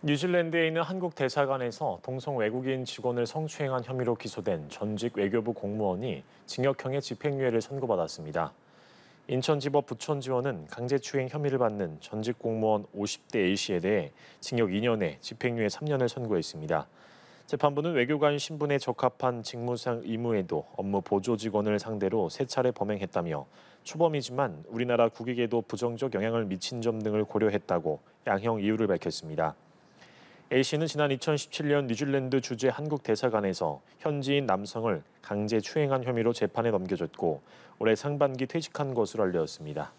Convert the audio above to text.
뉴질랜드에 있는 한국 대사관에서 동성 외국인 직원을 성추행한 혐의로 기소된 전직 외교부 공무원이 징역형의 집행유예를 선고받았습니다. 인천지법 부천지원은 강제추행 혐의를 받는 전직 공무원 50대 A씨에 대해 징역 2년에 집행유예 3년을 선고했습니다. 재판부는 외교관 신분에 적합한 직무상 의무에도 업무 보조 직원을 상대로 세 차례 범행했다며 초범이지만 우리나라 국익에도 부정적 영향을 미친 점 등을 고려했다고 양형 이유를 밝혔습니다. A 씨는 지난 2017년 뉴질랜드 주재 한국 대사관에서 현지인 남성을 강제 추행한 혐의로 재판에 넘겨졌고 올해 상반기 퇴직한 것으로 알려졌습니다.